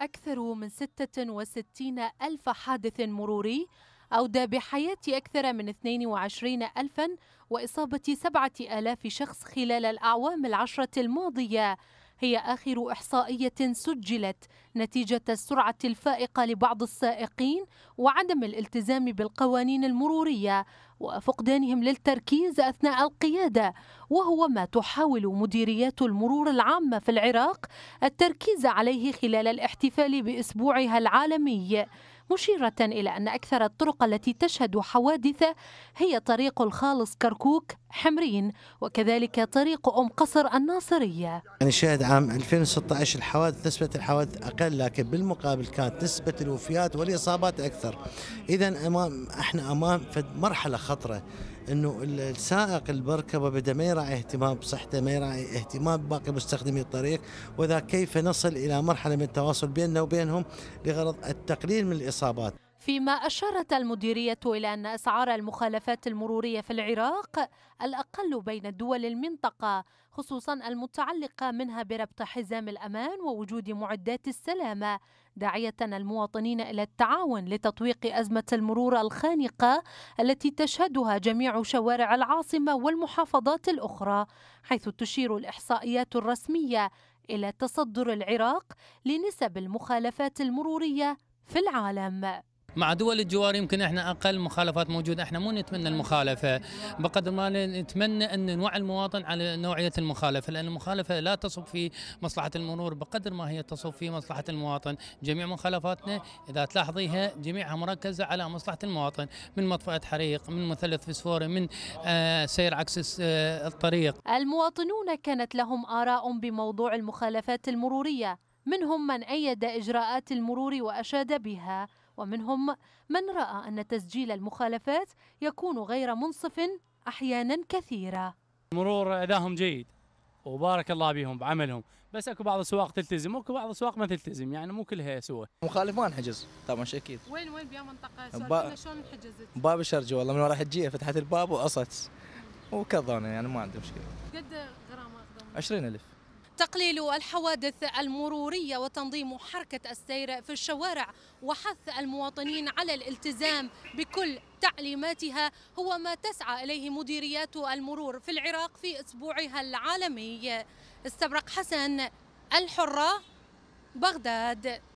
أكثر من 66 ألف حادث مروري أودى بحياة أكثر من 22 ألفا وإصابة 7 ألاف شخص خلال الأعوام العشرة الماضية هي آخر إحصائية سجلت نتيجة السرعة الفائقة لبعض السائقين وعدم الالتزام بالقوانين المرورية وفقدانهم للتركيز أثناء القيادة وهو ما تحاول مديريات المرور العامة في العراق التركيز عليه خلال الاحتفال بأسبوعها العالمي مشيرة إلى أن أكثر الطرق التي تشهد حوادث هي طريق الخالص كركوك حمرين وكذلك طريق أم قصر الناصرية يعني شهد عام 2016 الحوادث نسبة الحوادث أقل لكن بالمقابل كانت نسبة الوفيات والإصابات أكثر إذا أمام إحنا أمام مرحلة خطرة انه السائق المركبه بدا ما يراعي اهتمام بصحته ما يراعي اهتمام باقي مستخدمي الطريق واذا كيف نصل الى مرحله من التواصل بيننا وبينهم لغرض التقليل من الاصابات فيما أشارت المديرية إلى أن أسعار المخالفات المرورية في العراق الأقل بين دول المنطقة خصوصا المتعلقة منها بربط حزام الأمان ووجود معدات السلامة داعية المواطنين إلى التعاون لتطويق أزمة المرور الخانقة التي تشهدها جميع شوارع العاصمة والمحافظات الأخرى حيث تشير الإحصائيات الرسمية إلى تصدر العراق لنسب المخالفات المرورية في العالم مع دول الجوار يمكن احنا اقل مخالفات موجوده، احنا مو نتمنى المخالفه بقدر ما نتمنى ان نوعي المواطن على نوعيه المخالفه، لان المخالفه لا تصب في مصلحه المرور بقدر ما هي تصب في مصلحه المواطن، جميع مخالفاتنا اذا تلاحظيها جميعها مركزه على مصلحه المواطن، من مطفئه حريق، من مثلث فسفوري، من آه، سير عكس آه، الطريق. المواطنون كانت لهم اراء بموضوع المخالفات المروريه، منهم من ايد اجراءات المرور واشاد بها. ومنهم من رأى أن تسجيل المخالفات يكون غير منصف أحيانا كثيرة المرور أداهم جيد وبارك الله بهم بعملهم بس اكو بعض السواق تلتزم واكو بعض السواق ما تلتزم يعني مو كلها سوى مخالف ما نحجز طبعا اكيد وين وين بيا منطقه با... شلون حجزت باب الشرجي والله من ورا حجيه فتحت الباب وقصت وكضونا يعني ما عندي مشكله قد غرامه 20000 تقليل الحوادث المرورية وتنظيم حركة السير في الشوارع وحث المواطنين على الالتزام بكل تعليماتها هو ما تسعى إليه مديريات المرور في العراق في أسبوعها العالمي استبرق حسن الحرة بغداد